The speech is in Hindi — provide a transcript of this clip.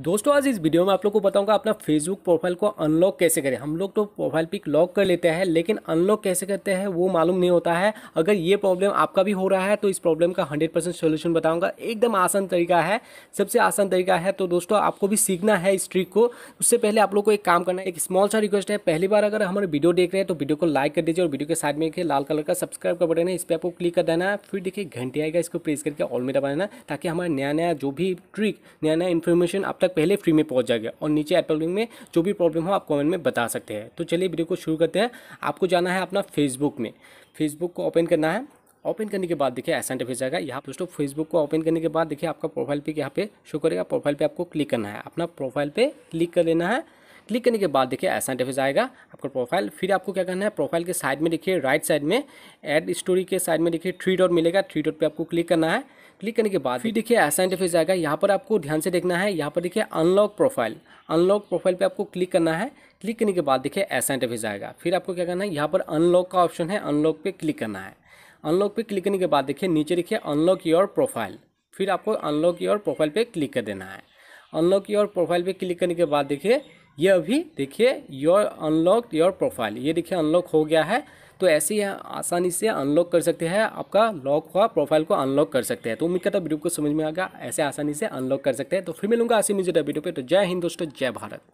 दोस्तों आज इस वीडियो में आप लोग को बताऊंगा अपना फेसबुक प्रोफाइल को अनलॉक कैसे करें हम लोग तो प्रोफाइल पिक लॉक कर लेते हैं लेकिन अनलॉक कैसे करते हैं वो मालूम नहीं होता है अगर ये प्रॉब्लम आपका भी हो रहा है तो इस प्रॉब्लम का 100 परसेंट सोल्यूशन बताऊँगा एकदम आसान तरीका है सबसे आसान तरीका है तो दोस्तों आपको भी सीखना है इस ट्रिक को उससे पहले आप लोग को एक काम करना है एक स्मॉल सा रिक्वेस्ट है पहली बार अगर हमारे वीडियो देख रहे हैं तो वीडियो को लाइक कर दीजिए और वीडियो के साइड में एक लाल कलर का सब्सक्राइब का बटन है इस पर आपको क्लिक कर देना है फिर देखिए घंटे आएगा इसको प्रेस करके ऑल बनाना ताकि हमारा नया नया जो भी ट्रिक नया नया इन्फॉर्मेशन आप तक पहले फ्री में पहुंच जाएगा और नीचे एप्पल में जो भी प्रॉब्लम हो आप कॉमेंट में बता सकते हैं तो चलिए वीडियो को शुरू करते हैं आपको जाना है अपना फेसबुक में फेसबुक को ओपन करना है ओपन करने के बाद देखिए ऐसा इंटरफेस आएगा यहाँ दोस्तों फेसबुक को ओपन करने के बाद देखिए आपका प्रोफाइल पे यहाँ पे शो करेगा प्रोफाइल पे आपको क्लिक करना है अपना प्रोफाइल पे क्लिक कर लेना है क्लिक करने के बाद देखिए ऐसा इंटरफेस आएगा आपका प्रोफाइल फिर आपको क्या करना है प्रोफाइल के साइड में देखिए राइट साइड में एड स्टोरी के साइड में देखिए थ्री डॉट मिलेगा थ्री डॉट पर आपको क्लिक करना है क्लिक करने के बाद फिर देखिए ऐसा इंटरफेस आएगा यहाँ पर आपको ध्यान से देखना है यहाँ पर देखिए अनलॉक प्रोफाइल अनलॉक प्रोफाइल पर आपको क्लिक करना है क्लिक करने के बाद देखिए ऐसा इंटरफेस आएगा फिर आपको क्या करना है यहाँ पर अनलॉक का ऑप्शन है अनलॉक पर क्लिक करना है अनलॉक पर क्लिक करने के बाद देखिए नीचे देखिए अनलॉक योर प्रोफाइल फिर आपको अनलॉक योर प्रोफाइल पर क्लिक कर देना है अनलॉक योर प्रोफाइल पे क्लिक करने के बाद देखिए ये अभी देखिए योर अनलॉक योर प्रोफाइल ये देखिए अनलॉक हो गया है तो ऐसे ही आसानी से अनलॉक कर सकते हैं आपका लॉक हुआ प्रोफाइल को अनलॉक कर सकते हैं तो उम्मीद करता वीडियो को समझ में आएगा ऐसे आसानी से अनलॉक कर सकते हैं तो फिर मिलूंगा ऐसे मुझे वीडियो पे तो जय हिंद दोस्तों जय भारत